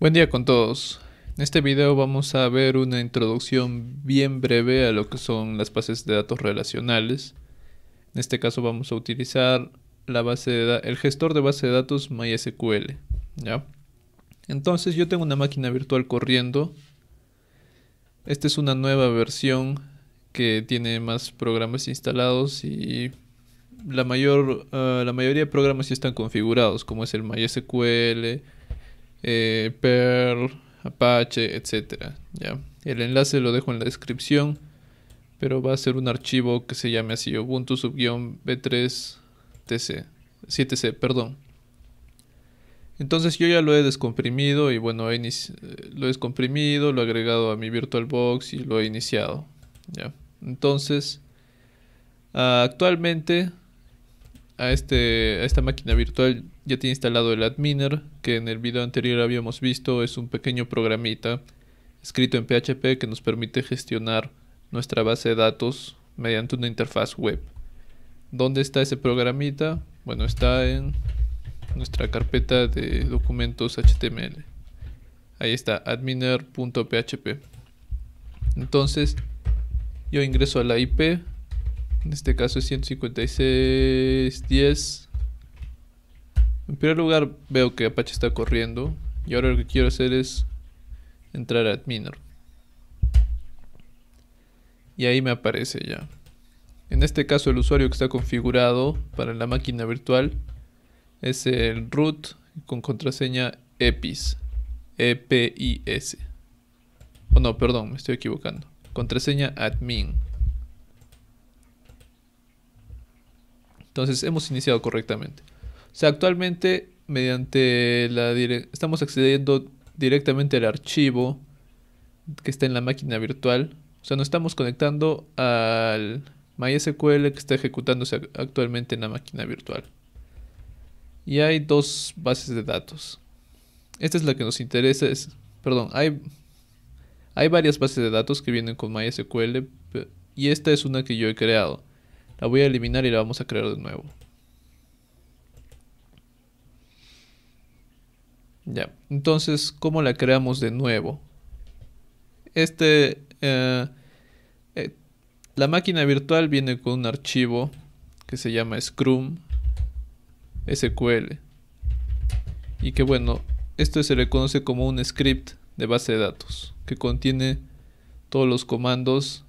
Buen día con todos. En este video vamos a ver una introducción bien breve a lo que son las bases de datos relacionales. En este caso vamos a utilizar la base de el gestor de base de datos MySQL. Entonces yo tengo una máquina virtual corriendo. Esta es una nueva versión que tiene más programas instalados y la, mayor, eh, la mayoría de programas ya están configurados, como es el MySQL, eh, Perl, Apache, etc. ¿ya? El enlace lo dejo en la descripción, pero va a ser un archivo que se llame así Ubuntu sub-b3tc, 7c, perdón. Entonces yo ya lo he descomprimido y bueno, lo he descomprimido, lo he agregado a mi VirtualBox y lo he iniciado. Entonces, actualmente a, este, a esta máquina virtual ya tiene instalado el Adminer, que en el video anterior habíamos visto es un pequeño programita escrito en PHP que nos permite gestionar nuestra base de datos mediante una interfaz web. ¿Dónde está ese programita? Bueno, está en nuestra carpeta de documentos HTML. Ahí está, adminer.php. Entonces, yo ingreso a la IP, en este caso es 156.10 en primer lugar, veo que Apache está corriendo y ahora lo que quiero hacer es entrar a Adminer. Y ahí me aparece ya. En este caso el usuario que está configurado para la máquina virtual es el root con contraseña EPIS. E-P-I-S Oh no, perdón, me estoy equivocando. Contraseña admin. Entonces hemos iniciado correctamente sea, actualmente mediante la estamos accediendo directamente al archivo que está en la máquina virtual. O sea, nos estamos conectando al MySQL que está ejecutándose actualmente en la máquina virtual. Y hay dos bases de datos. Esta es la que nos interesa. perdón, hay, hay varias bases de datos que vienen con MySQL y esta es una que yo he creado. La voy a eliminar y la vamos a crear de nuevo. Ya, entonces, ¿cómo la creamos de nuevo? Este, eh, eh, la máquina virtual viene con un archivo que se llama Scrum SQL. Y que bueno, esto se le conoce como un script de base de datos que contiene todos los comandos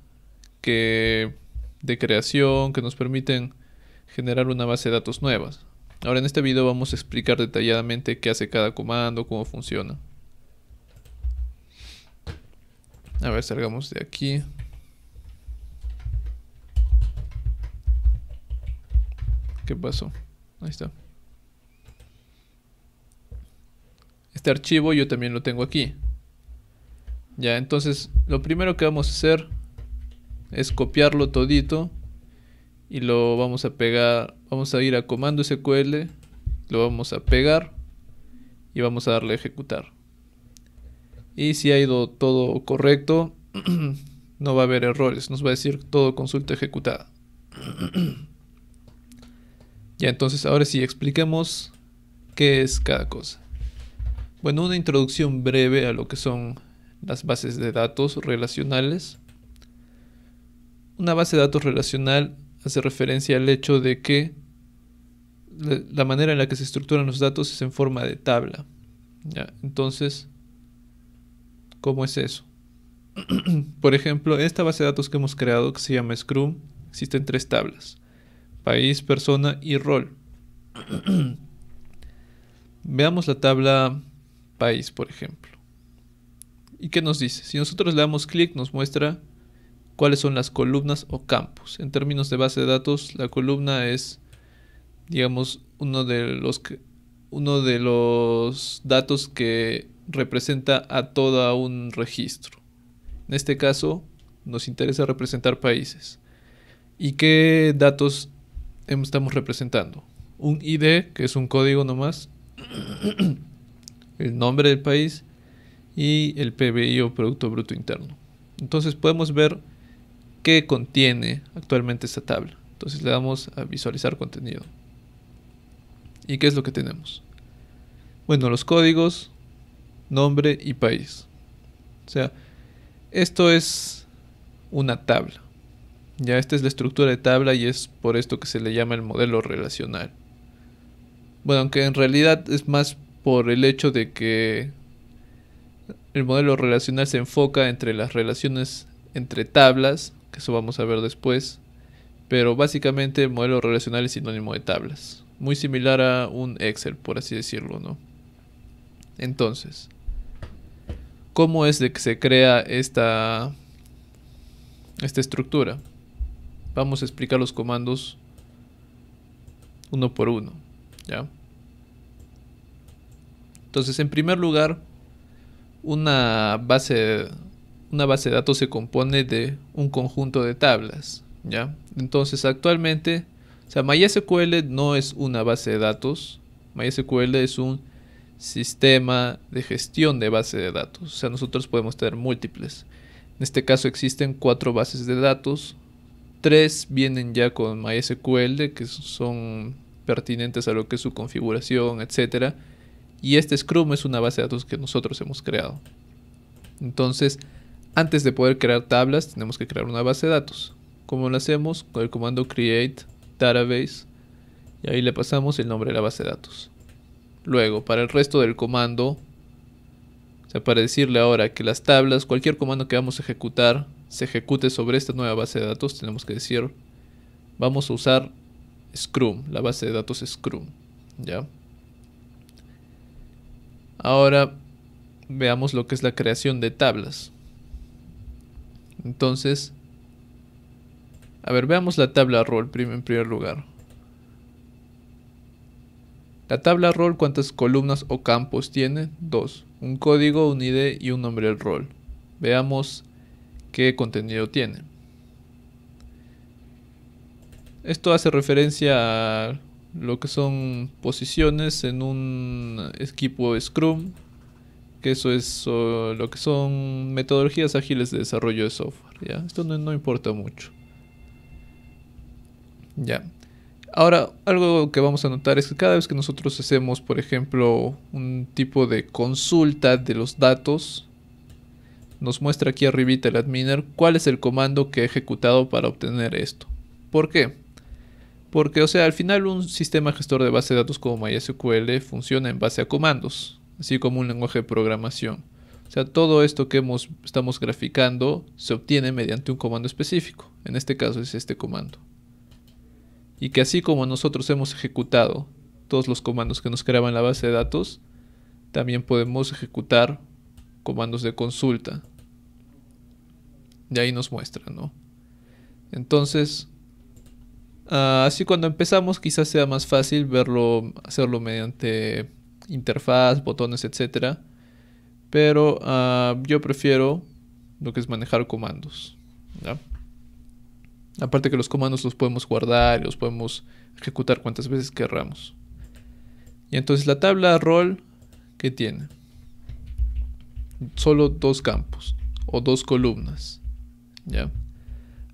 que de creación que nos permiten generar una base de datos nuevas. Ahora en este video vamos a explicar detalladamente qué hace cada comando, cómo funciona. A ver, salgamos de aquí. ¿Qué pasó? Ahí está. Este archivo yo también lo tengo aquí. Ya, entonces lo primero que vamos a hacer es copiarlo todito y lo vamos a pegar, vamos a ir a comando SQL, lo vamos a pegar y vamos a darle a ejecutar. Y si ha ido todo correcto, no va a haber errores, nos va a decir todo consulta ejecutada. ya entonces ahora sí expliquemos qué es cada cosa. Bueno, una introducción breve a lo que son las bases de datos relacionales. Una base de datos relacional hace referencia al hecho de que la manera en la que se estructuran los datos es en forma de tabla. Entonces, ¿cómo es eso? Por ejemplo, esta base de datos que hemos creado, que se llama Scrum, existen tres tablas. País, persona y rol. Veamos la tabla país, por ejemplo. ¿Y qué nos dice? Si nosotros le damos clic, nos muestra cuáles son las columnas o campos. En términos de base de datos, la columna es, digamos, uno de los, que, uno de los datos que representa a todo un registro. En este caso, nos interesa representar países. ¿Y qué datos em, estamos representando? Un ID, que es un código nomás, el nombre del país y el PBI o Producto Bruto Interno. Entonces podemos ver Qué contiene actualmente esta tabla. Entonces le damos a visualizar contenido. ¿Y qué es lo que tenemos? Bueno, los códigos, nombre y país. O sea, esto es una tabla. Ya esta es la estructura de tabla y es por esto que se le llama el modelo relacional. Bueno, aunque en realidad es más por el hecho de que el modelo relacional se enfoca entre las relaciones entre tablas que eso vamos a ver después. Pero básicamente el modelo relacional es sinónimo de tablas. Muy similar a un Excel, por así decirlo, ¿no? Entonces, ¿cómo es de que se crea esta, esta estructura? Vamos a explicar los comandos uno por uno, ¿ya? Entonces, en primer lugar, una base una base de datos se compone de un conjunto de tablas, ¿ya? Entonces actualmente, o sea, MySQL no es una base de datos, MySQL es un sistema de gestión de base de datos, o sea, nosotros podemos tener múltiples. En este caso existen cuatro bases de datos, tres vienen ya con MySQL, que son pertinentes a lo que es su configuración, etcétera. Y este Scrum es una base de datos que nosotros hemos creado. Entonces, antes de poder crear tablas, tenemos que crear una base de datos. ¿Cómo lo hacemos? Con el comando create database y ahí le pasamos el nombre de la base de datos. Luego, para el resto del comando, o sea, para decirle ahora que las tablas, cualquier comando que vamos a ejecutar, se ejecute sobre esta nueva base de datos, tenemos que decir, vamos a usar Scrum, la base de datos Scrum, ¿ya? Ahora veamos lo que es la creación de tablas. Entonces, a ver, veamos la tabla roll en primer lugar. La tabla roll, ¿cuántas columnas o campos tiene? Dos. Un código, un ID y un nombre del rol. Veamos qué contenido tiene. Esto hace referencia a lo que son posiciones en un equipo Scrum que eso es lo que son metodologías ágiles de desarrollo de software. ¿ya? Esto no, importa mucho. Ya. Ahora, algo que vamos a notar es que cada vez que nosotros hacemos, por ejemplo, un tipo de consulta de los datos, nos muestra aquí arribita el adminer cuál es el comando que he ejecutado para obtener esto. ¿Por qué? Porque, o sea, al final un sistema gestor de base de datos como MySQL funciona en base a comandos así como un lenguaje de programación. O sea, todo esto que hemos, estamos graficando se obtiene mediante un comando específico. En este caso es este comando. Y que así como nosotros hemos ejecutado todos los comandos que nos creaban la base de datos, también podemos ejecutar comandos de consulta. Y ahí nos muestra, ¿no? Entonces, ah, así cuando empezamos quizás sea más fácil verlo, hacerlo mediante interfaz, botones, etc. Pero ah, yo prefiero lo que es manejar comandos. Aparte que los comandos los podemos guardar y los podemos ejecutar cuantas veces querramos. Y entonces la tabla rol que tiene solo dos campos o dos columnas.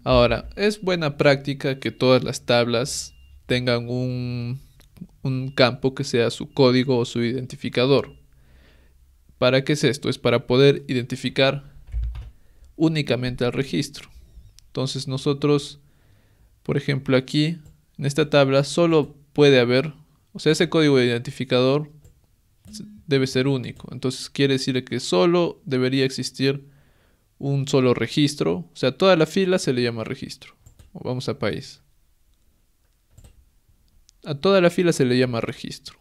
Ahora, es buena práctica que todas las tablas tengan un un campo que sea su código o su identificador. ¿Para qué es esto? Es para poder identificar únicamente al registro. Entonces nosotros, por ejemplo, aquí en esta tabla solo puede haber, o sea, ese código de identificador debe ser único. Entonces quiere decir que solo debería existir un solo registro. O sea, toda la fila se le llama registro. Vamos a país. A toda la fila se le llama registro,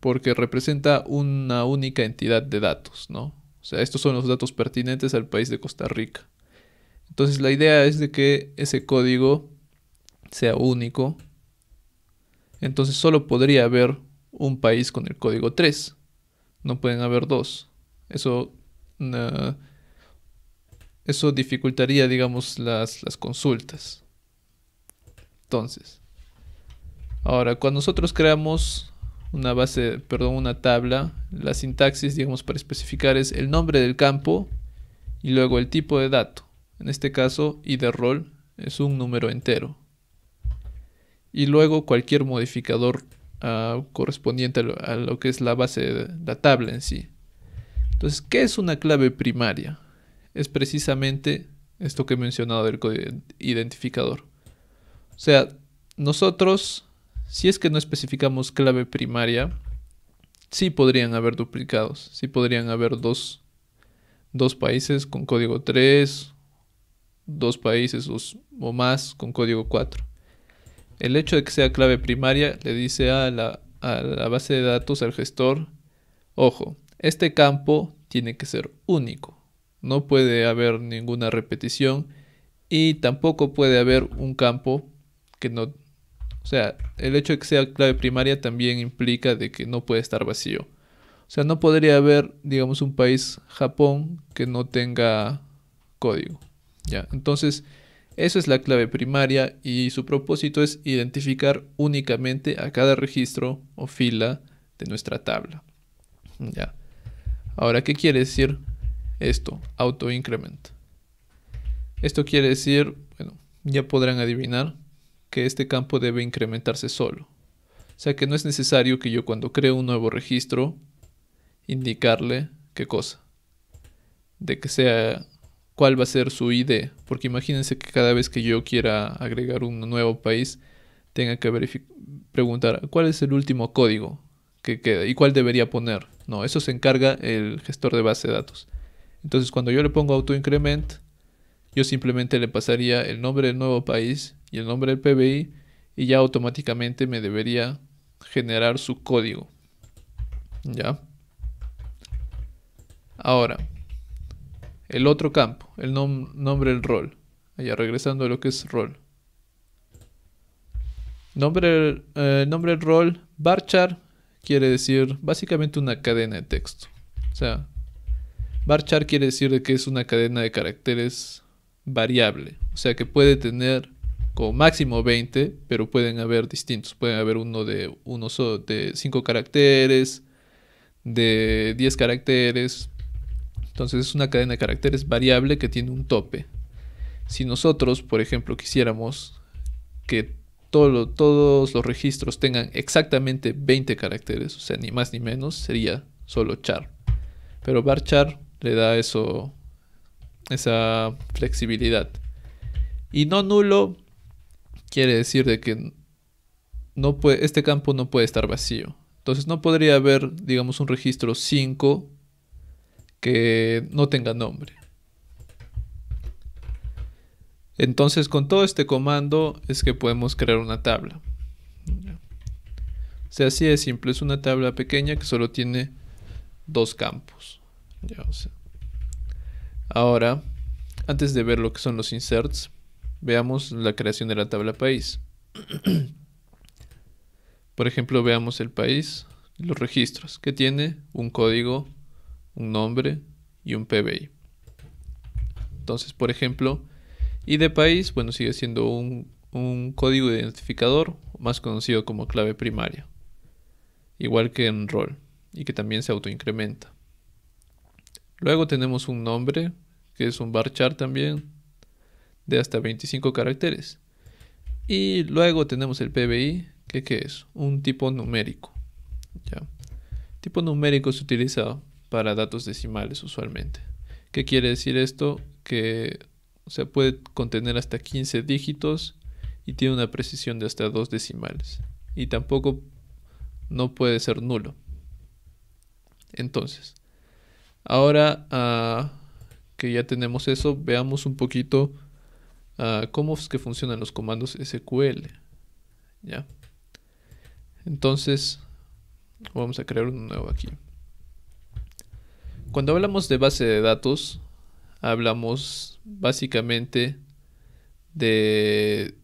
porque representa una única entidad de datos, ¿no? O sea, estos son los datos pertinentes al país de Costa Rica. Entonces la idea es de que ese código sea único. Entonces solo podría haber un país con el código 3. No pueden haber dos. Eso, eso dificultaría, digamos, las, las consultas. Entonces, Ahora, cuando nosotros creamos una base, perdón, una tabla, la sintaxis, digamos, para especificar es el nombre del campo y luego el tipo de dato. En este caso, idrol es un número entero. Y luego cualquier modificador ah, correspondiente a lo, que es la base de la tabla en sí. Entonces, ¿qué es una clave primaria? Es precisamente esto que he mencionado del identificador. O sea, nosotros si es que no especificamos clave primaria, sí podrían haber duplicados, sí podrían haber dos, países con código 3, dos países o, más con código 4. El hecho de que sea clave primaria le dice a la, a la base de datos, al gestor, ojo, este campo tiene que ser único, no puede haber ninguna repetición y tampoco puede haber un campo que no o sea, el hecho de que sea clave primaria también implica de que no puede estar vacío. O sea, no podría haber, digamos, un país, Japón, que no tenga código. ¿ya? Entonces, eso es la clave primaria y su propósito es identificar únicamente a cada registro o fila de nuestra tabla. ¿ya? Ahora, ¿qué quiere decir esto? Autoincrement. Esto quiere decir, bueno, ya podrán adivinar, que este campo debe incrementarse solo. O sea que no es necesario que yo cuando creo un nuevo registro indicarle qué cosa. De que sea cuál va a ser su ID. Porque imagínense que cada vez que yo quiera agregar un nuevo país, tenga que preguntar cuál es el último código que queda y cuál debería poner. No, eso se encarga el gestor de base de datos. Entonces cuando yo le pongo auto increment. yo simplemente le pasaría el nombre del nuevo país y el nombre del PBI y ya automáticamente me debería generar su código. ¿Ya? Ahora, el otro campo, el nombre del rol. Allá regresando a lo que es rol. Nombre, el eh, nombre del rol, Varchar... quiere decir básicamente una cadena de texto. O sea, Varchar quiere decir que es una cadena de caracteres variable. O sea, que puede tener con máximo 20, pero pueden haber distintos. Pueden haber uno de, uno de 5 caracteres, de 10 caracteres. Entonces es una cadena de caracteres variable que tiene un tope. Si nosotros, por ejemplo, quisiéramos que todos los registros tengan exactamente 20 caracteres, o sea, ni más ni menos, sería solo char. Pero char le da eso, esa flexibilidad. Y no nulo quiere decir de que no puede, este campo no puede estar vacío. Entonces no podría haber, digamos, un registro 5 que no tenga nombre. Entonces con todo este comando es que podemos crear una tabla. O sea, así de simple, es una tabla pequeña que solo tiene dos campos. Ahora, antes de ver lo que son los inserts, Veamos la creación de la tabla país. Por ejemplo, veamos el país, los registros, que tiene un código, un nombre y un PBI. Entonces, por ejemplo, de país, bueno, sigue siendo un, un código identificador, más conocido como clave primaria, igual que en rol, y que también se autoincrementa. Luego tenemos un nombre, que es un bar chart también, de hasta 25 caracteres. Y luego tenemos el PBI, que ¿qué es un tipo numérico. ¿ya? Tipo numérico se utiliza para datos decimales usualmente. ¿Qué quiere decir esto? Que se puede contener hasta 15 dígitos y tiene una precisión de hasta 2 decimales. Y tampoco no puede ser nulo. Entonces, ahora ah, que ya tenemos eso, veamos un poquito Ah, cómo es que funcionan los comandos SQL. ¿Ya? Entonces, vamos a crear uno nuevo aquí. Cuando hablamos de base de datos, hablamos básicamente de...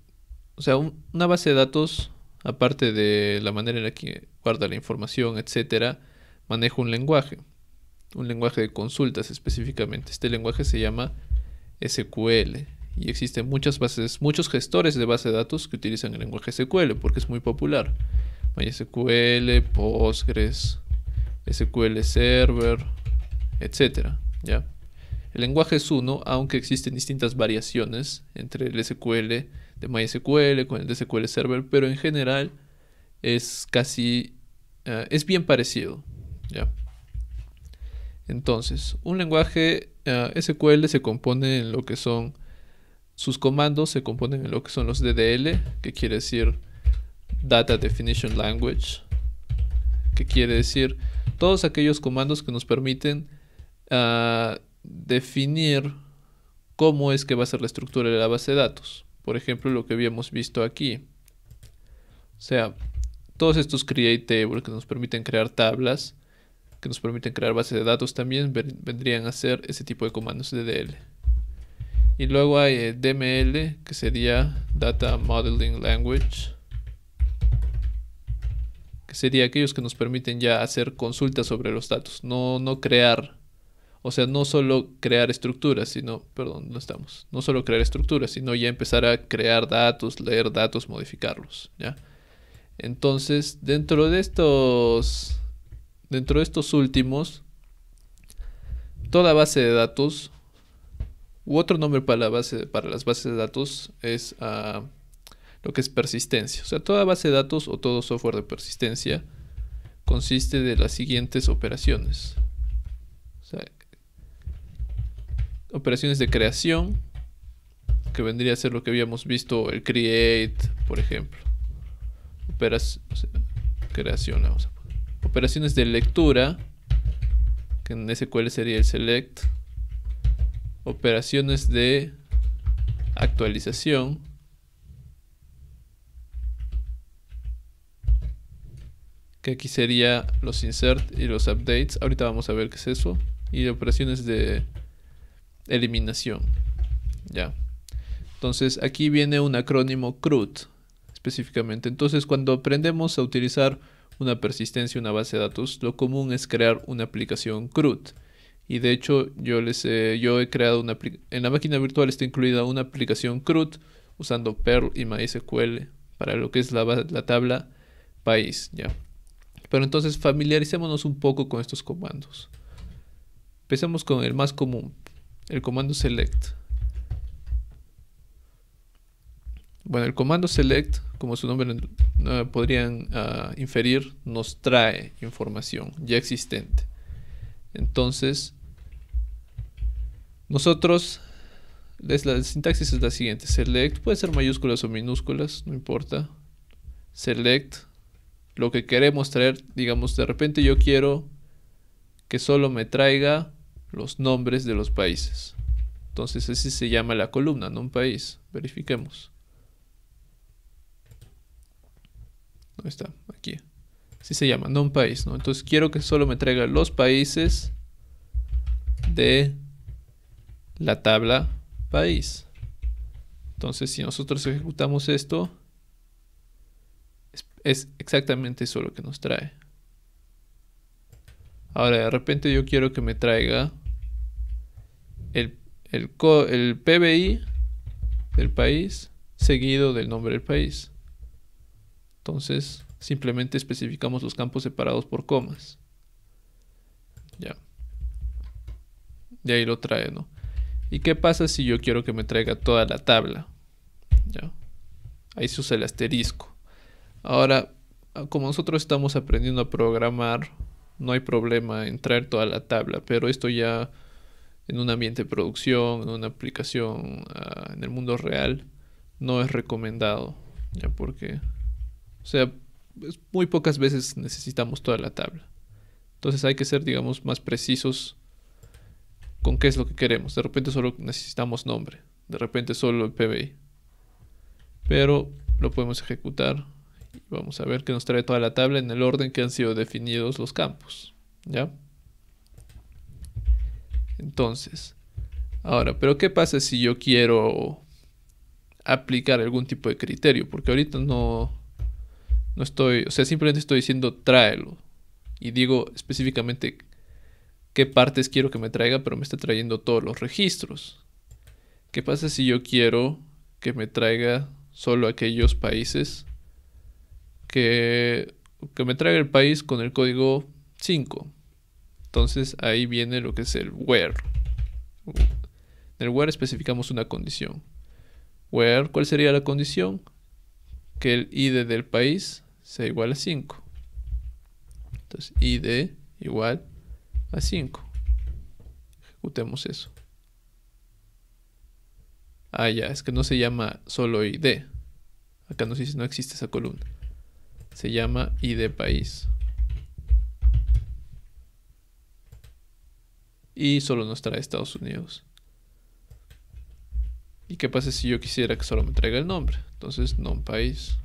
O sea, una base de datos, aparte de la manera en la que guarda la información, etcétera, maneja un lenguaje. Un lenguaje de consultas específicamente. Este lenguaje se llama SQL y existen muchas bases, muchos gestores de base de datos que utilizan el lenguaje SQL porque es muy popular. MySQL, Postgres, SQL Server, etc. ¿ya? El lenguaje es uno, aunque existen distintas variaciones entre el SQL de MySQL con el de SQL Server, pero en general es casi, eh, es bien parecido. Entonces, un lenguaje eh, SQL se compone en lo que son sus comandos se componen en lo que son los DDL, que quiere decir Data Definition Language, que quiere decir todos aquellos comandos que nos permiten ah, definir cómo es que va a ser la estructura de la base de datos. Por ejemplo, lo que habíamos visto aquí. O sea, todos estos create table que nos permiten crear tablas, que nos permiten crear bases de datos también, vendrían a ser ese tipo de comandos DDL. Y luego hay eh, DML, que sería Data Modeling Language, que sería aquellos que nos permiten ya hacer consultas sobre los datos, no, no crear, o sea, no solo crear estructuras, sino, perdón, no estamos, no solo crear estructuras, sino ya empezar a crear datos, leer datos, modificarlos, ¿ya? Entonces, dentro de estos, dentro de estos últimos, toda base de datos otro nombre para, la base, para las bases de datos es ah, lo que es persistencia. O sea, toda base de datos o todo software de persistencia consiste de las siguientes operaciones. operaciones de creación, que vendría a ser lo que habíamos visto, el create, por ejemplo. Operas, creación, Operaciones de lectura, que en SQL sería el select operaciones de actualización que aquí sería los insert y los updates ahorita vamos a ver qué es eso y operaciones de eliminación ya entonces aquí viene un acrónimo CRUD específicamente entonces cuando aprendemos a utilizar una persistencia una base de datos lo común es crear una aplicación CRUD y de hecho, yo les he, yo he creado una en la máquina virtual está incluida una aplicación CRUD usando Perl y MySQL para lo que es la, tabla país, ¿ya? Pero entonces familiaricémonos un poco con estos comandos. empecemos con el más común, el comando select. Bueno, el comando select, como su nombre podrían ah, inferir, nos trae información ya existente. Entonces, nosotros, la sintaxis es la siguiente. Select, puede ser mayúsculas o minúsculas, no importa. Select, lo que queremos traer, digamos, de repente yo quiero que solo me traiga los nombres de los países. Entonces, así se llama la columna, no un país. Verifiquemos. ¿Dónde está? Aquí. Si se llama, no un país, ¿no? Entonces quiero que solo me traiga los países de la tabla país. Entonces, si nosotros ejecutamos esto, es, exactamente eso lo que nos trae. Ahora, de repente yo quiero que me traiga el PBI del país seguido del nombre del país. Entonces, simplemente especificamos los campos separados por comas. Ya. Y ahí lo trae, ¿no? ¿Y qué pasa si yo quiero que me traiga toda la tabla? Ya. Ahí se usa el asterisco. Ahora, como nosotros estamos aprendiendo a programar, no hay problema en traer toda la tabla, pero esto ya en un ambiente de producción, en una aplicación ah, en el mundo real, no es recomendado. Ya porque, o sea, pues, muy pocas veces necesitamos toda la tabla. Entonces hay que ser, digamos, más precisos con qué es lo que queremos. De repente solo necesitamos nombre, de repente solo el PBI. Pero lo podemos ejecutar vamos a ver que nos trae toda la tabla en el orden que han sido definidos los campos. ¿Ya? Entonces, ahora, pero ¿qué pasa si yo quiero aplicar algún tipo de criterio? Porque ahorita no, no estoy, o sea, simplemente estoy diciendo tráelo. Y digo específicamente qué partes quiero que me traiga, pero me está trayendo todos los registros. ¿Qué pasa si yo quiero que me traiga solo aquellos países que, que me traiga el país con el código 5? Entonces ahí viene lo que es el where. En el where especificamos una condición. Where, ¿cuál sería la condición? Que el ID del país sea igual a 5. Entonces id igual a 5. Ejecutemos eso. Ah, ya, es que no se llama solo id. Acá nos dice no existe esa columna. Se llama id país. Y solo nos trae Estados Unidos. ¿Y qué pasa si yo quisiera que solo me traiga el nombre? Entonces, non país.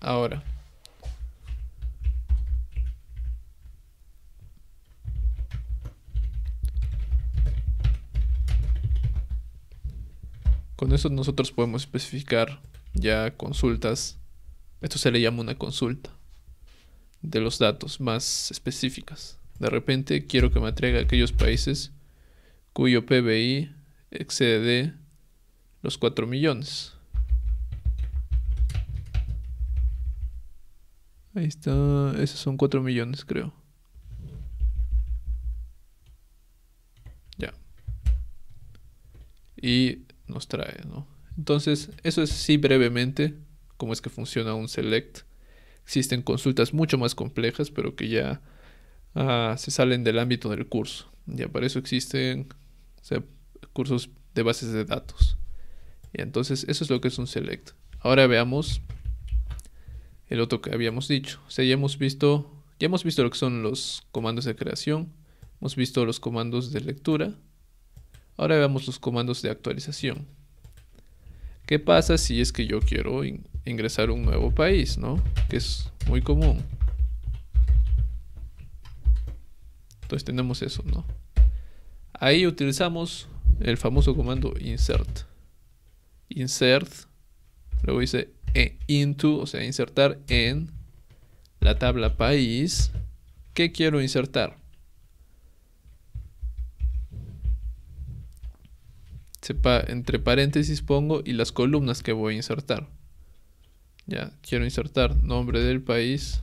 Ahora. Con eso nosotros podemos especificar ya consultas. Esto se le llama una consulta de los datos más específicas. De repente quiero que me atrega aquellos países cuyo PBI excede los 4 millones. Ahí está. Esos son 4 millones, creo. Ya. Y nos trae, ¿no? Entonces, eso es así brevemente, cómo es que funciona un select. Existen consultas mucho más complejas, pero que ya ah, se salen del ámbito del curso. Ya para eso existen cursos de bases de datos. Y entonces, eso es lo que es un select. Ahora veamos el otro que habíamos dicho. O sea, ya hemos visto, ya hemos visto lo que son los comandos de creación, hemos visto los comandos de lectura. Ahora veamos los comandos de actualización. ¿Qué pasa si es que yo quiero ingresar a un nuevo país, no? Que es muy común. Entonces tenemos eso, ¿no? Ahí utilizamos el famoso comando insert. Insert, luego dice e into, o sea, insertar en la tabla país. ¿Qué quiero insertar? entre paréntesis pongo y las columnas que voy a insertar. Ya, quiero insertar nombre del país,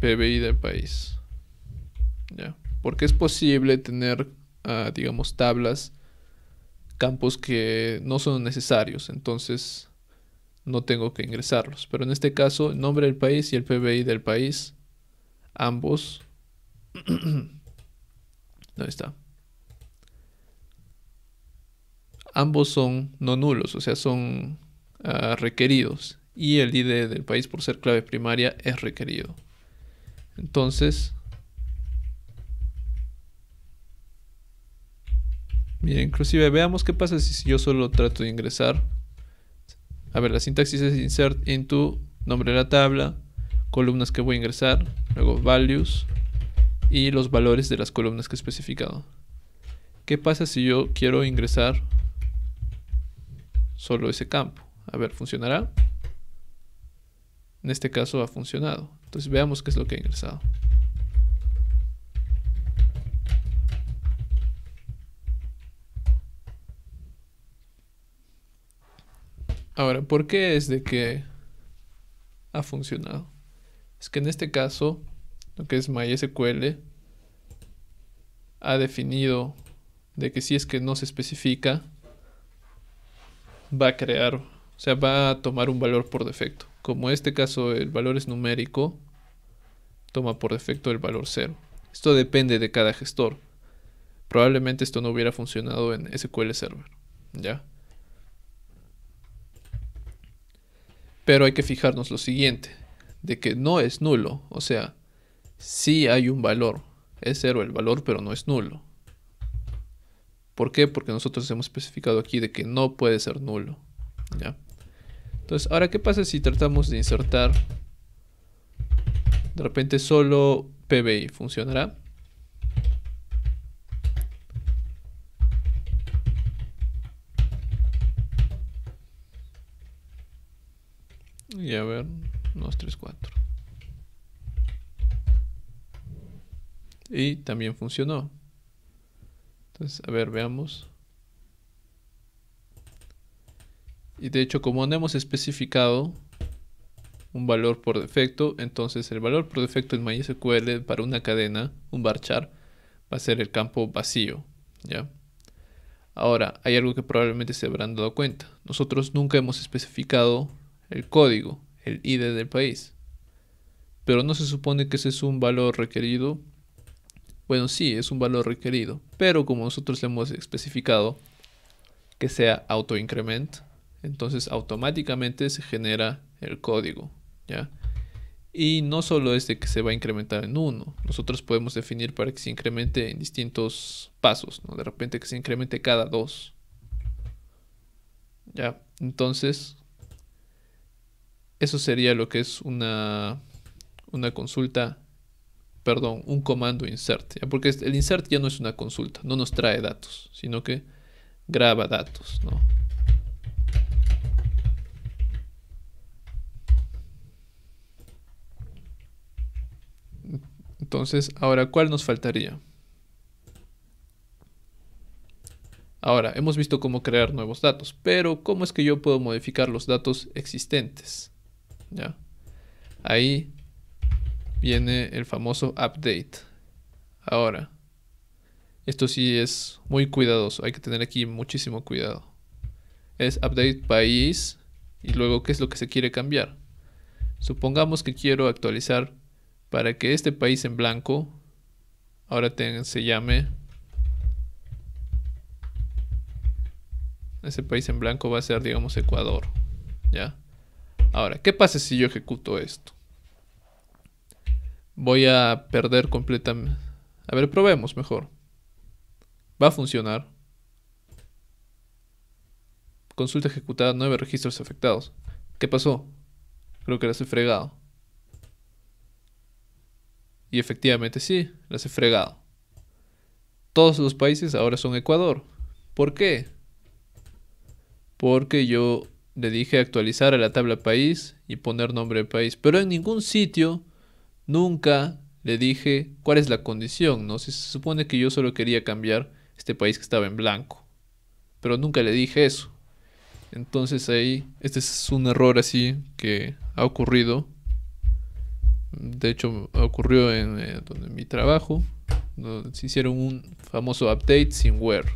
PBI del país. Ya, porque es posible tener, ah, digamos, tablas campos que no son necesarios, entonces no tengo que ingresarlos. Pero en este caso, el nombre del país y el PBI del país, ambos. no está? Ambos son no nulos, o sea, son ah, requeridos. Y el ID e del país por ser clave primaria es requerido. Entonces, Mira, inclusive veamos qué pasa si yo solo trato de ingresar. A ver, la sintaxis es insert into, nombre de la tabla, columnas que voy a ingresar, luego values y los valores de las columnas que he especificado. ¿Qué pasa si yo quiero ingresar solo ese campo? A ver, ¿funcionará? En este caso ha funcionado. Entonces veamos qué es lo que ha ingresado. Ahora, ¿por qué es de que ha funcionado? Es que en este caso, lo que es MySQL ha definido de que si es que no se especifica, va a crear, o sea, va a tomar un valor por defecto. Como en este caso el valor es numérico, toma por defecto el valor 0. Esto depende de cada gestor. Probablemente esto no hubiera funcionado en SQL Server, ¿ya? Pero hay que fijarnos lo siguiente, de que no es nulo, o sea, sí hay un valor, es cero el valor, pero no es nulo. ¿Por qué? Porque nosotros hemos especificado aquí de que no puede ser nulo. ¿ya? Entonces, ahora, ¿qué pasa si tratamos de insertar de repente solo PBI? ¿Funcionará? y a ver, 2, 3, 4. Y también funcionó. Entonces, a ver, veamos. Y de hecho, como no hemos especificado un valor por defecto, entonces el valor por defecto en MySQL para una cadena, un varchar, va a ser el campo vacío, ¿ya? Ahora, hay algo que probablemente se habrán dado cuenta. Nosotros nunca hemos especificado el código, el ID del país. Pero no se supone que ese es un valor requerido. Bueno, sí, es un valor requerido, pero como nosotros le hemos especificado que sea autoincrement, entonces automáticamente se genera el código, ¿ya? Y no solo es de que se va a incrementar en uno, nosotros podemos definir para que se incremente en distintos pasos, De repente que se incremente cada dos. Ya, entonces eso sería lo que es una, una consulta, perdón, un comando insert. Porque el insert ya no es una consulta, no nos trae datos, sino que graba datos. ¿no? Entonces, ahora, ¿cuál nos faltaría? Ahora, hemos visto cómo crear nuevos datos, pero ¿cómo es que yo puedo modificar los datos existentes? ¿ya? Ahí viene el famoso update. Ahora, esto sí es muy cuidadoso, hay que tener aquí muchísimo cuidado. Es update país y luego qué es lo que se quiere cambiar. Supongamos que quiero actualizar para que este país en blanco ahora se llame... Ese país en blanco va a ser, digamos, Ecuador. ¿Ya? Ahora, ¿qué pasa si yo ejecuto esto? Voy a perder completamente... A ver, probemos mejor. Va a funcionar. Consulta ejecutada, nueve registros afectados. ¿Qué pasó? Creo que las he fregado. Y efectivamente sí, las he fregado. Todos los países ahora son Ecuador. ¿Por qué? Porque yo le dije actualizar a la tabla país y poner nombre de país. Pero en ningún sitio nunca le dije cuál es la condición, ¿no? se supone que yo solo quería cambiar este país que estaba en blanco. Pero nunca le dije eso. Entonces ahí, este es un error así que ha ocurrido. De hecho, ocurrió en, eh, mi trabajo. se hicieron un famoso update sin where.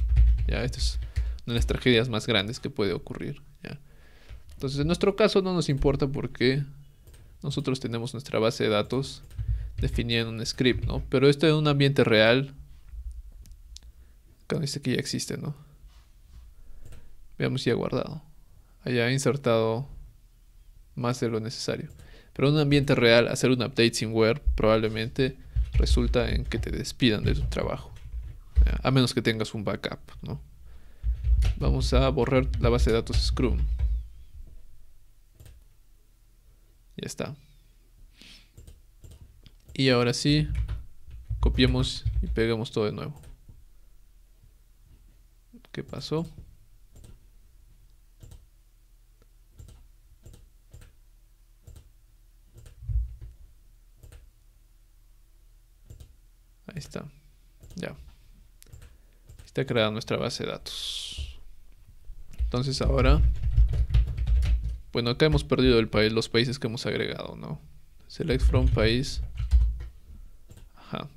Ya, esta es una de las tragedias más grandes que puede ocurrir. Entonces en nuestro caso no nos importa porque nosotros tenemos nuestra base de datos definida en un script, ¿no? Pero esto en un ambiente real, acá dice este que ya existe, ¿no? Veamos si ha guardado. Haya insertado más de lo necesario. Pero en un ambiente real, hacer un update sin web probablemente resulta en que te despidan de tu trabajo. A menos que tengas un backup, ¿no? Vamos a borrar la base de datos Scrum. Ya está. Y ahora sí, copiemos y pegamos todo de nuevo. ¿Qué pasó? Ahí está. Ya. Está creada nuestra base de datos. Entonces ahora bueno, acá hemos perdido el país, los países que hemos agregado, ¿no? Select from país. Ajá.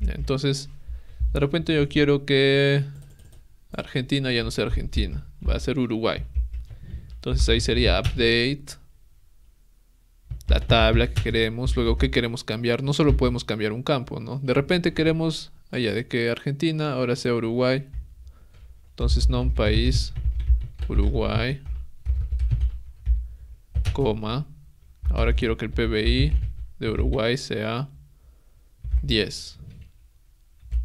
Entonces, de repente yo quiero que Argentina ya no sea Argentina, va a ser Uruguay. Entonces ahí sería update, la tabla que queremos, luego que queremos cambiar. No solo podemos cambiar un campo, ¿no? De repente queremos allá de que Argentina ahora sea Uruguay. Entonces, non país, Uruguay coma, ahora quiero que el PBI de Uruguay sea 10.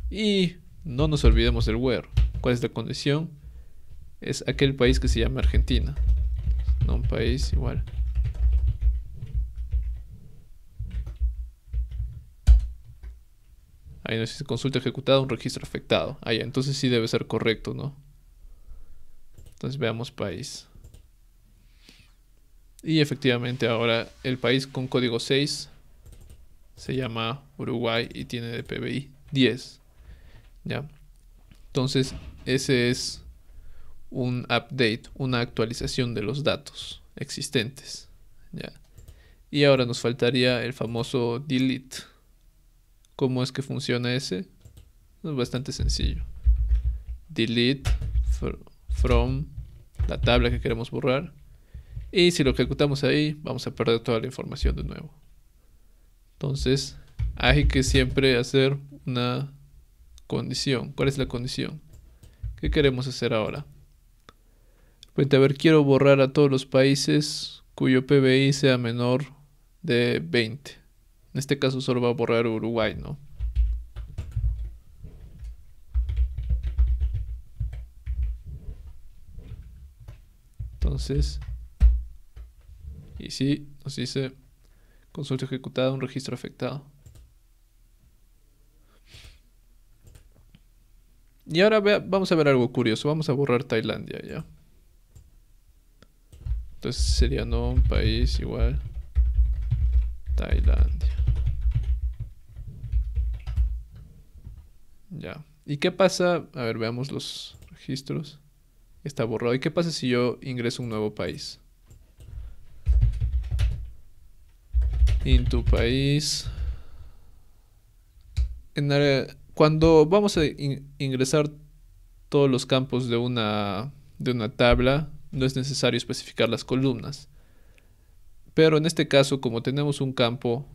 Y no nos olvidemos del where. ¿Cuál es la condición? Es aquel país que se llama Argentina. No un país igual. Ahí nos dice consulta ejecutada, un registro afectado. ahí entonces sí debe ser correcto, ¿no? Entonces veamos país. Y efectivamente ahora el país con código 6 se llama Uruguay y tiene de PBI 10. ¿Ya? Entonces, ese es un update, una actualización de los datos existentes. ¿Ya? Y ahora nos faltaría el famoso delete. ¿Cómo es que funciona ese? Es bastante sencillo. Delete from la tabla que queremos borrar y si lo ejecutamos ahí, vamos a perder toda la información de nuevo. Entonces, hay que siempre hacer una condición. ¿Cuál es la condición? ¿Qué queremos hacer ahora? Puente, a ver, quiero borrar a todos los países cuyo PBI sea menor de 20. En este caso solo va a borrar Uruguay, ¿no? Entonces, y sí, nos dice consulta ejecutada, un registro afectado. Y ahora vamos a ver algo curioso. Vamos a borrar Tailandia ya. Entonces sería no un país igual. Tailandia. Ya. ¿Y qué pasa? A ver, veamos los registros. Está borrado. ¿Y qué pasa si yo ingreso un nuevo país? en tu país. En cuando vamos a ingresar todos los campos de una, de una tabla, no es necesario especificar las columnas. Pero en este caso, como tenemos un campo,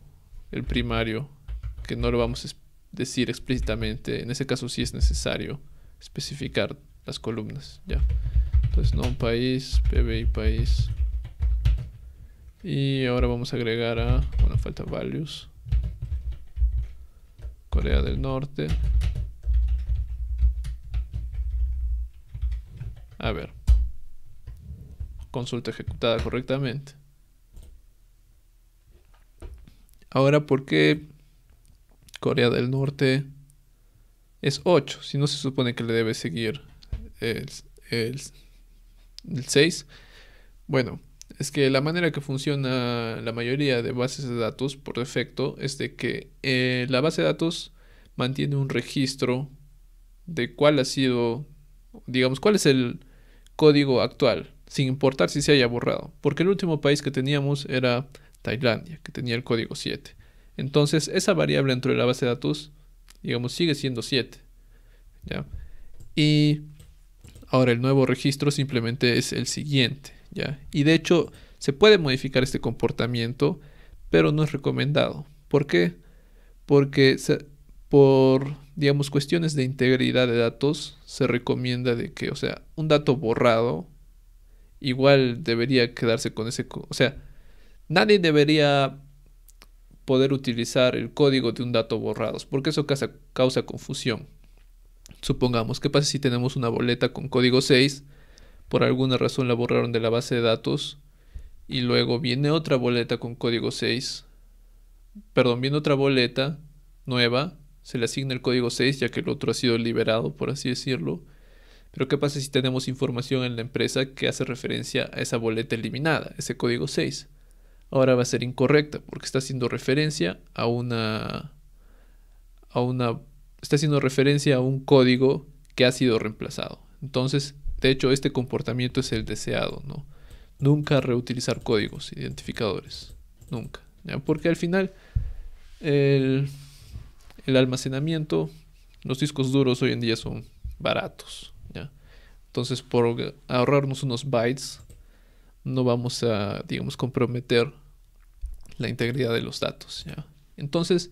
el primario, que no lo vamos a decir explícitamente, en ese caso sí es necesario especificar las columnas. Ya. Entonces, no un país, PBI país. Y ahora vamos a agregar a, bueno, falta values. Corea del Norte. A ver. Consulta ejecutada correctamente. Ahora, ¿por qué Corea del Norte es 8? Si no se supone que le debe seguir el, el, 6. Bueno, es que la manera que funciona la mayoría de bases de datos por defecto es de que eh, la base de datos mantiene un registro de cuál ha sido, digamos, cuál es el código actual, sin importar si se haya borrado, porque el último país que teníamos era Tailandia, que tenía el código 7. Entonces, esa variable dentro de la base de datos, digamos, sigue siendo 7. Y ahora el nuevo registro simplemente es el siguiente. Y de hecho, se puede modificar este comportamiento, pero no es recomendado. ¿Por qué? Porque por, digamos, cuestiones de integridad de datos, se recomienda de que, o sea, un dato borrado igual debería quedarse con ese... O sea, nadie debería poder utilizar el código de un dato borrado, porque eso causa, causa confusión. Supongamos, ¿qué pasa si tenemos una boleta con código 6 por alguna razón la borraron de la base de datos y luego viene otra boleta con código 6. Perdón, viene otra boleta nueva, se le asigna el código 6 ya que el otro ha sido liberado, por así decirlo. Pero ¿qué pasa si tenemos información en la empresa que hace referencia a esa boleta eliminada, ese código 6? Ahora va a ser incorrecta porque está haciendo referencia a una a una está haciendo referencia a un código que ha sido reemplazado. Entonces, de hecho, este comportamiento es el deseado, ¿no? Nunca reutilizar códigos, identificadores. Nunca. Porque al final el, almacenamiento, los discos duros hoy en día son baratos. Entonces, por ahorrarnos unos bytes, no vamos a, digamos, comprometer la integridad de los datos. ¿ya? Entonces,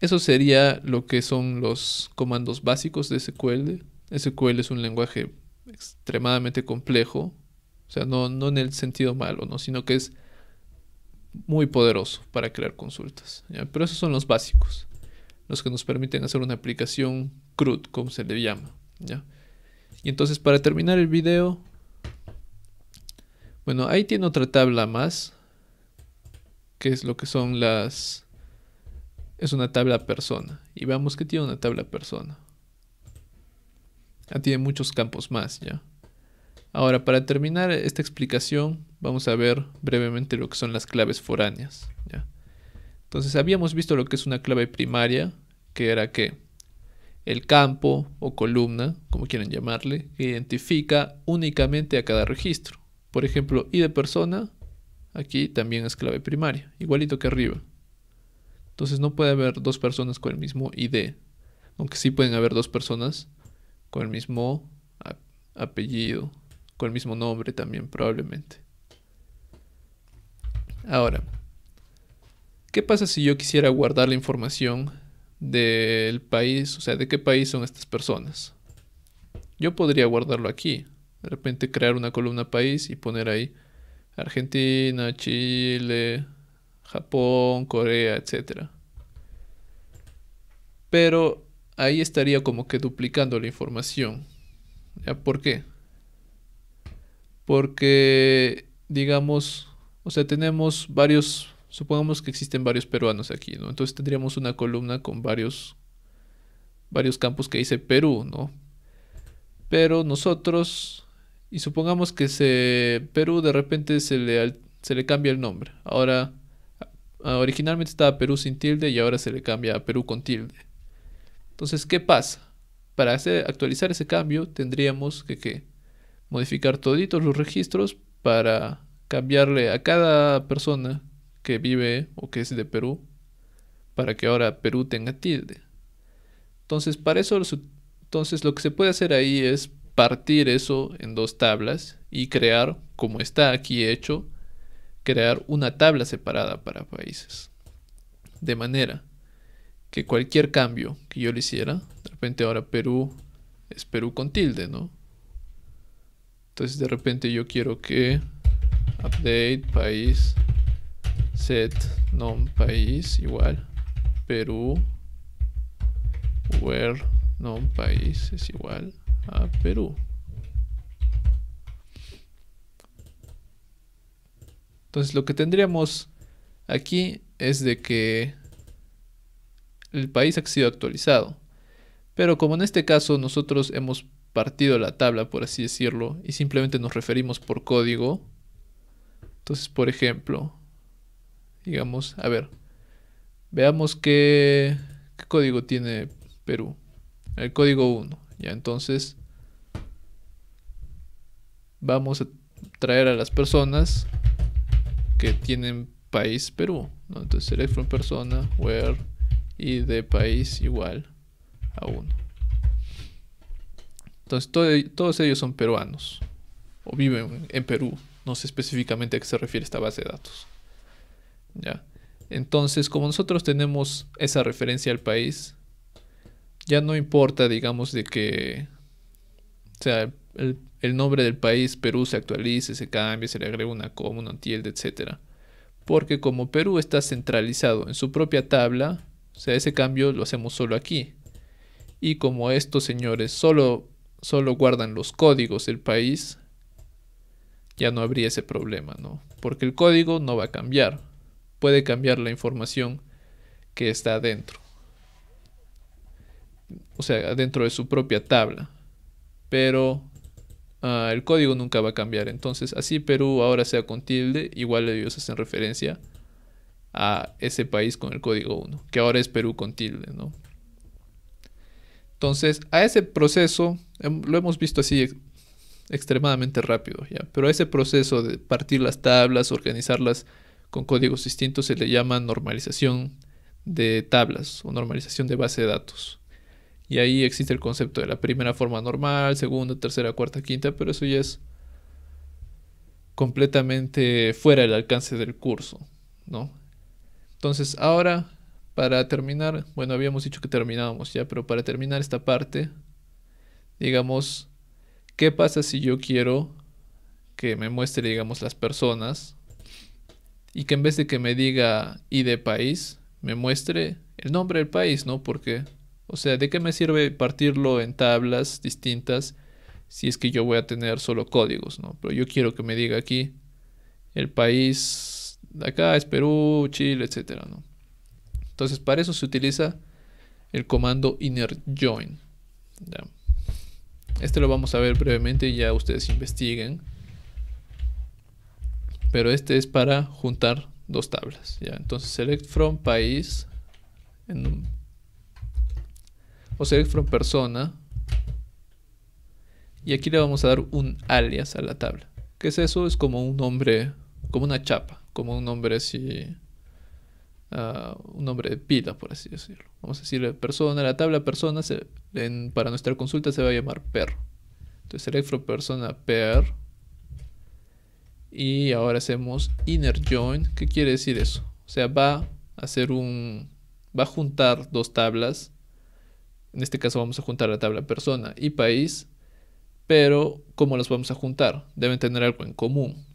eso sería lo que son los comandos básicos de SQL. SQL es un lenguaje extremadamente complejo, o sea, no, en el sentido malo, ¿no? sino que es muy poderoso para crear consultas. Pero esos son los básicos, los que nos permiten hacer una aplicación CRUD, como se le llama. Y entonces para terminar el video, bueno, ahí tiene otra tabla más, que es lo que son las... Es una tabla persona. Y vamos que tiene una tabla persona. Tiene muchos campos más ya. Ahora, para terminar esta explicación, vamos a ver brevemente lo que son las claves foráneas. ¿ya? Entonces, habíamos visto lo que es una clave primaria, que era que el campo o columna, como quieran llamarle, identifica únicamente a cada registro. Por ejemplo, id persona, aquí también es clave primaria, igualito que arriba. Entonces no puede haber dos personas con el mismo ID, aunque sí pueden haber dos personas con el mismo apellido, con el mismo nombre también probablemente. Ahora, ¿qué pasa si yo quisiera guardar la información del país, o sea, de qué país son estas personas? Yo podría guardarlo aquí, de repente crear una columna país y poner ahí Argentina, Chile, Japón, Corea, etc. Pero ahí estaría como que duplicando la información. ¿Por qué? Porque, digamos, o sea, tenemos varios, supongamos que existen varios peruanos aquí, ¿no? Entonces tendríamos una columna con varios, varios campos que dice Perú, ¿no? Pero nosotros, y supongamos que se, Perú de repente se le, se le cambia el nombre. Ahora, originalmente estaba Perú sin tilde y ahora se le cambia a Perú con tilde. Entonces, ¿qué pasa? Para hacer, actualizar ese cambio tendríamos que, modificar toditos los registros para cambiarle a cada persona que vive o que es de Perú para que ahora Perú tenga tilde. Entonces, para eso entonces lo que se puede hacer ahí es partir eso en dos tablas y crear, como está aquí hecho, crear una tabla separada para países. De manera que cualquier cambio que yo le hiciera, de repente ahora Perú es Perú con tilde, ¿no? Entonces de repente yo quiero que update país set non país igual Perú where Non país es igual a Perú. Entonces lo que tendríamos aquí es de que el país ha sido actualizado. Pero como en este caso nosotros hemos partido la tabla, por así decirlo, y simplemente nos referimos por código, entonces, por ejemplo, digamos, a ver, veamos qué, código tiene Perú. El código 1. Ya, entonces, vamos a traer a las personas que tienen país Perú. Entonces, select from persona, where y de país igual a 1. Entonces, todos ellos son peruanos o viven en Perú. No sé específicamente a qué se refiere esta base de datos. ¿Ya? Entonces, como nosotros tenemos esa referencia al país, ya no importa, digamos, de que sea, el, nombre del país Perú se actualice, se cambie, se le agrega una coma, una tilde, etc. Porque como Perú está centralizado en su propia tabla, o sea, ese cambio lo hacemos solo aquí. Y como estos señores solo, solo guardan los códigos del país, ya no habría ese problema, ¿no? Porque el código no va a cambiar. Puede cambiar la información que está adentro. O sea, adentro de su propia tabla. Pero ah, el código nunca va a cambiar. Entonces, así Perú ahora sea con tilde, igual ellos hacen referencia a ese país con el código 1, que ahora es Perú con tilde, ¿no? Entonces, a ese proceso, em, lo hemos visto así extremadamente rápido, ¿ya? Pero a ese proceso de partir las tablas, organizarlas con códigos distintos, se le llama normalización de tablas o normalización de base de datos. Y ahí existe el concepto de la primera forma normal, segunda, tercera, cuarta, quinta, pero eso ya es completamente fuera del alcance del curso, ¿no? Entonces, ahora, para terminar, bueno, habíamos dicho que terminábamos ya, pero para terminar esta parte, digamos, ¿qué pasa si yo quiero que me muestre, digamos, las personas y que en vez de que me diga ID país, me muestre el nombre del país, ¿no? Porque, o sea, ¿de qué me sirve partirlo en tablas distintas si es que yo voy a tener solo códigos, ¿no? Pero yo quiero que me diga aquí el país de acá es Perú, Chile, etc. Entonces, para eso se utiliza el comando inner join. Este lo vamos a ver brevemente y ya ustedes investiguen. Pero este es para juntar dos tablas. ¿ya? Entonces, select from país o select from persona. Y aquí le vamos a dar un alias a la tabla. ¿Qué es eso? Es como un nombre, como una chapa como un nombre así, ah, un nombre de pila, por así decirlo. Vamos a decirle persona, la tabla persona, para nuestra consulta se va a llamar per Entonces electro persona per. Y ahora hacemos inner join. ¿Qué quiere decir eso? O sea, va a hacer un. Va a juntar dos tablas. En este caso vamos a juntar la tabla persona y país. Pero, ¿cómo las vamos a juntar? Deben tener algo en común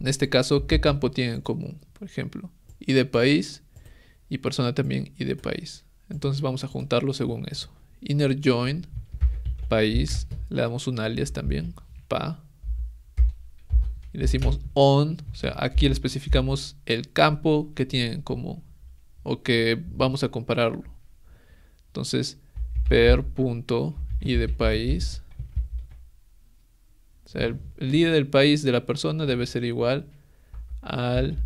en este caso, qué campo tiene en común, por ejemplo, y de país y persona también y de país. Entonces vamos a juntarlo según eso. Inner join, país, le damos un alias también, pa. Y decimos on, o sea, aquí le especificamos el campo que tienen en común o que vamos a compararlo. Entonces, per punto de país o sea, el, ID del país de la persona debe ser igual al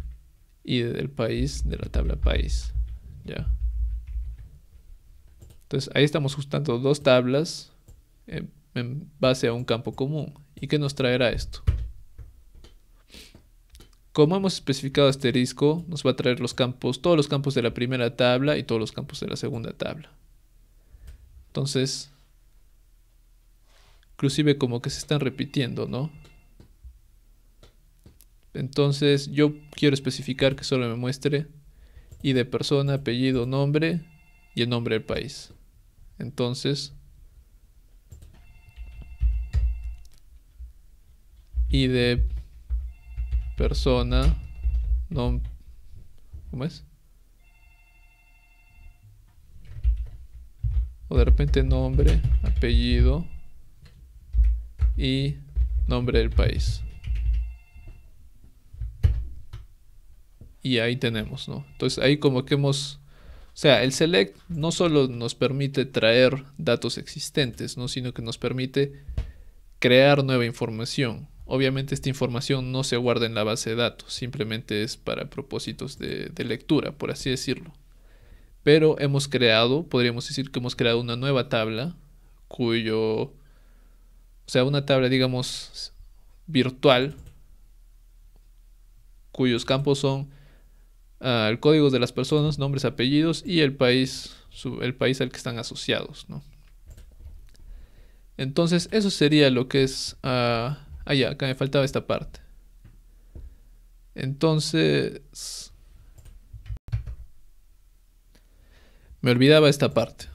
ID del país de la tabla país. ¿Ya? Entonces ahí estamos ajustando dos tablas en, en base a un campo común. ¿Y qué nos traerá esto? Como hemos especificado asterisco, nos va a traer los campos, todos los campos de la primera tabla y todos los campos de la segunda tabla. Entonces, inclusive como que se están repitiendo, ¿no? Entonces yo quiero especificar que solo me muestre y de persona, apellido, nombre y el nombre del país. Entonces, y de persona, Nombre ¿cómo es? O de repente nombre, apellido y nombre del país. Y ahí tenemos, ¿no? Entonces ahí como que hemos... O sea, el select no solo nos permite traer datos existentes, ¿no? sino que nos permite crear nueva información. Obviamente esta información no se guarda en la base de datos, simplemente es para propósitos de, de lectura, por así decirlo. Pero hemos creado, podríamos decir que hemos creado una nueva tabla cuyo sea, una tabla, digamos, virtual, cuyos campos son ah, el código de las personas, nombres, apellidos y el país, el país al que están asociados, ¿no? Entonces, eso sería lo que es... Ah, ah, ya, acá me faltaba esta parte. Entonces... Me olvidaba esta parte,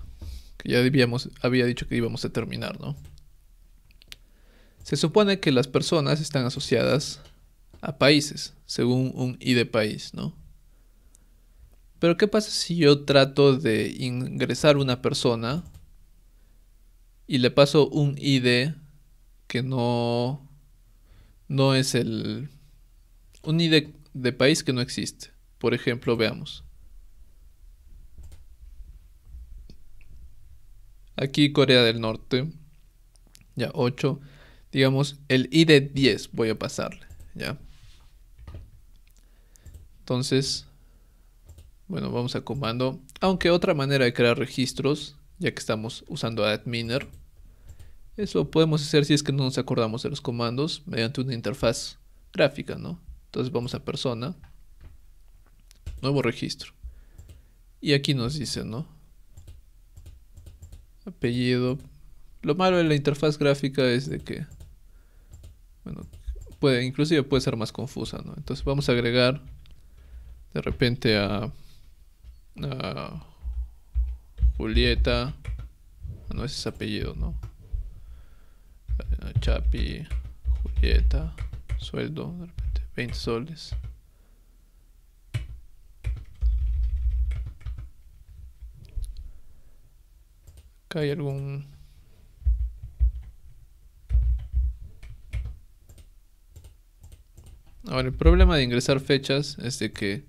que ya debíamos, había dicho que íbamos a terminar, ¿no? Se supone que las personas están asociadas a países, según un ID país, ¿no? Pero ¿qué pasa si yo trato de ingresar una persona y le paso un ID que no no es el un ID de país que no existe? Por ejemplo, veamos. Aquí Corea del Norte. Ya 8 digamos, el id 10 voy a pasarle, ¿ya? Entonces, bueno, vamos a comando. Aunque otra manera de crear registros, ya que estamos usando adminer, eso podemos hacer si es que no nos acordamos de los comandos mediante una interfaz gráfica, ¿no? Entonces vamos a persona, nuevo registro. Y aquí nos dice, ¿no? Apellido. Lo malo de la interfaz gráfica es de que bueno, puede, inclusive puede ser más confusa, ¿no? Entonces vamos a agregar de repente a, Julieta, ah, no es ese apellido, ¿no? Eh, Chapi, Julieta, sueldo, de repente 20 soles. Acá hay algún Ahora, el problema de ingresar fechas es de que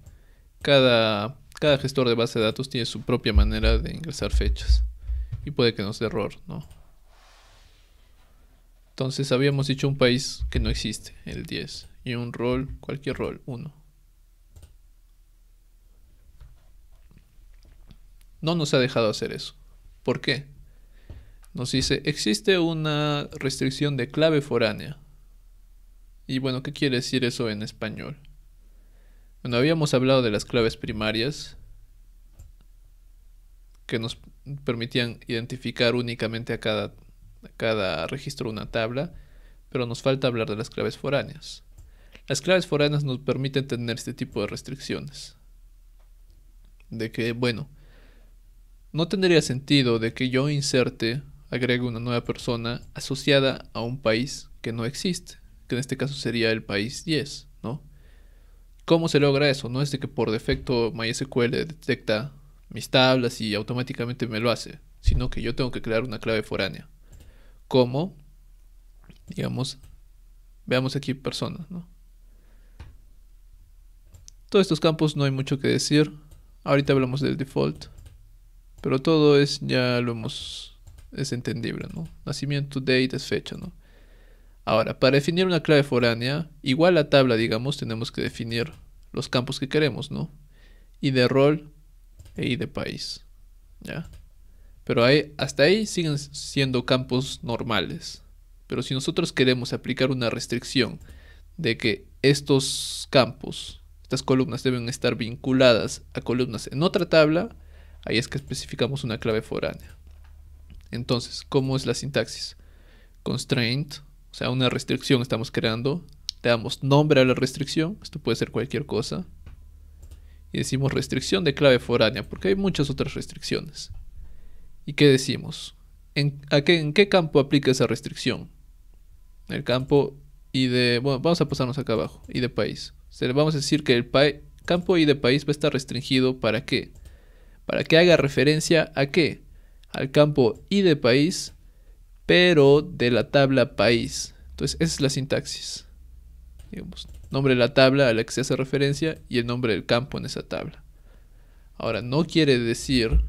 cada, cada gestor de base de datos tiene su propia manera de ingresar fechas. Y puede que nos dé error, ¿no? Entonces habíamos dicho un país que no existe, el 10. Y un rol, cualquier rol, 1. No nos ha dejado hacer eso. ¿Por qué? Nos dice, existe una restricción de clave foránea y bueno, ¿qué quiere decir eso en español? Bueno, habíamos hablado de las claves primarias que nos permitían identificar únicamente a cada, cada registro una tabla, pero nos falta hablar de las claves foráneas. Las claves foráneas nos permiten tener este tipo de restricciones. De que, bueno, no tendría sentido de que yo inserte, agregue una nueva persona asociada a un país que no existe que en este caso sería el país 10, ¿no? ¿Cómo se logra eso? No es de que por defecto MySQL detecta mis tablas y automáticamente me lo hace, sino que yo tengo que crear una clave foránea. ¿Cómo? Digamos, veamos aquí personas, ¿no? Todos estos campos no hay mucho que decir. Ahorita hablamos del default. Pero todo es, ya lo hemos, es entendible, ¿no? Nacimiento, date, es fecha, ¿no? Ahora, para definir una clave foránea, igual a tabla, digamos, tenemos que definir los campos que queremos, ¿no? Y de rol e I de país, ¿ya? Pero hasta ahí siguen siendo campos normales. Pero si nosotros queremos aplicar una restricción de que estos campos, estas columnas deben estar vinculadas a columnas en otra tabla, ahí es que especificamos una clave foránea. Entonces, ¿cómo es la sintaxis? Constraint o sea, una restricción estamos creando. Le damos nombre a la restricción. Esto pues puede ser cualquier cosa. Y decimos restricción de clave foránea, porque hay muchas otras restricciones. ¿Y qué decimos? ¿En, qué, ¿En qué campo aplica esa restricción? El campo y de... Bueno, vamos a pasarnos acá abajo. Y de país. O vamos a decir que el campo y de país va a estar restringido para qué? Para que haga referencia a qué? Al campo y de país pero de la tabla país. Entonces, esa es la sintaxis. nombre de la tabla a la que se hace referencia y el nombre del campo en esa tabla. Ahora, no quiere decir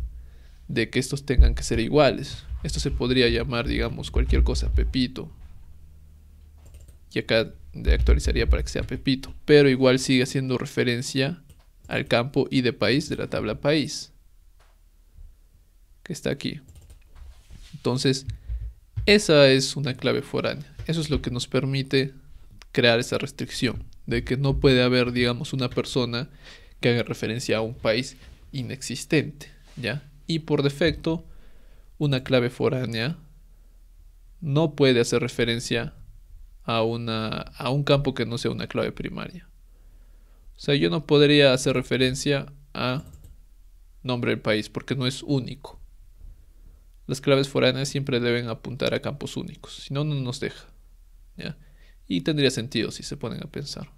de que estos tengan que ser iguales. Esto se podría llamar, digamos, cualquier cosa, Pepito. Y acá actualizaría para que sea Pepito. Pero igual sigue haciendo referencia al campo y de país de la tabla país. Que está aquí. Entonces, esa es una clave foránea. Eso es lo que nos permite crear esa restricción de que no puede haber, digamos, una persona que haga referencia a un país inexistente, ¿ya? Y por defecto, una clave foránea no puede hacer referencia a, una, a un campo que no sea una clave primaria. O sea, yo no podría hacer referencia a nombre del país porque no es único. Las claves foráneas siempre deben apuntar a campos únicos, si no, no nos deja. Y tendría sentido si se ponen a pensar.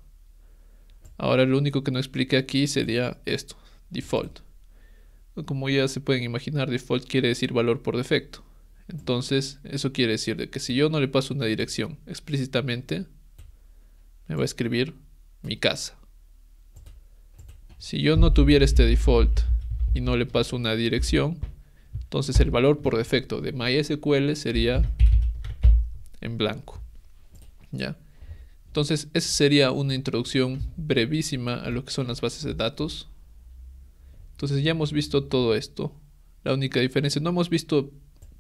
Ahora lo único que no expliqué aquí sería esto, default. Como ya se pueden imaginar, default quiere decir valor por defecto. Entonces, eso quiere decir que si yo no le paso una dirección explícitamente, me va a escribir mi casa. Si yo no tuviera este default y no le paso una dirección, entonces el valor por defecto de MySQL sería en blanco. ¿Ya? Entonces, esa sería una introducción brevísima a lo que son las bases de datos. Entonces, ya hemos visto todo esto. La única diferencia, no hemos visto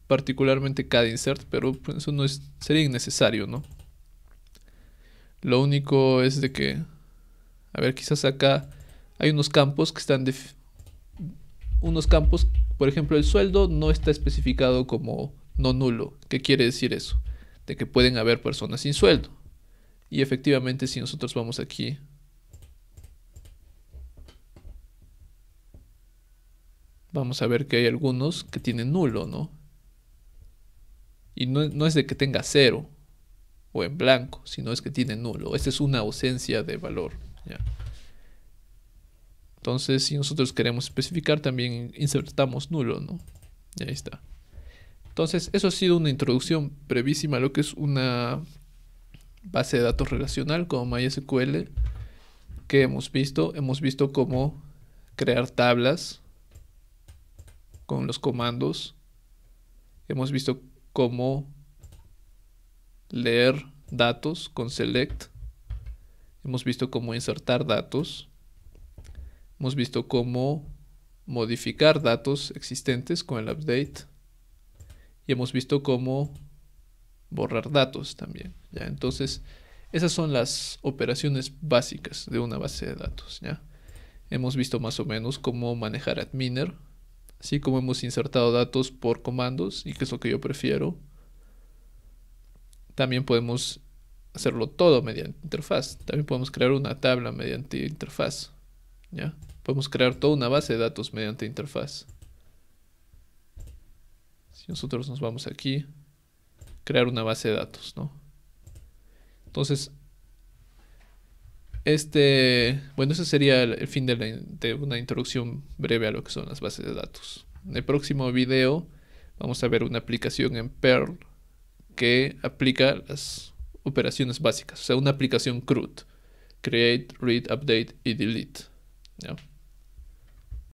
particularmente cada insert, pero pues, eso no es, sería innecesario, ¿no? Lo único es de que, a ver, quizás acá hay unos campos que están, unos campos por ejemplo, el sueldo no está especificado como no nulo. ¿Qué quiere decir eso? De que pueden haber personas sin sueldo. Y efectivamente, si nosotros vamos aquí vamos a ver que hay algunos que tienen nulo, ¿no? Y no, es de que tenga cero o en blanco, sino es que tiene nulo. Esta es una ausencia de valor. ¿ya? Entonces, si nosotros queremos especificar, también insertamos nulo, ¿no? Y ahí está. Entonces, eso ha sido una introducción brevísima a lo que es una base de datos relacional como MySQL que hemos visto. Hemos visto cómo crear tablas con los comandos. Hemos visto cómo leer datos con select. Hemos visto cómo insertar datos. Hemos visto cómo modificar datos existentes con el update. Y hemos visto cómo borrar datos también. ¿ya? Entonces, esas son las operaciones básicas de una base de datos. ¿ya? Hemos visto más o menos cómo manejar Adminer, así como hemos insertado datos por comandos, y que es lo que yo prefiero. También podemos hacerlo todo mediante interfaz. También podemos crear una tabla mediante interfaz. ¿ya? Podemos crear toda una base de datos mediante interfaz. Si nosotros nos vamos aquí, crear una base de datos, ¿no? Entonces, este, bueno, ese sería el, fin de, una introducción breve a lo que son las bases de datos. En el próximo video vamos a ver una aplicación en Perl que aplica las operaciones básicas, o sea, una aplicación CRUD, create, read, update y delete. ¿Ya?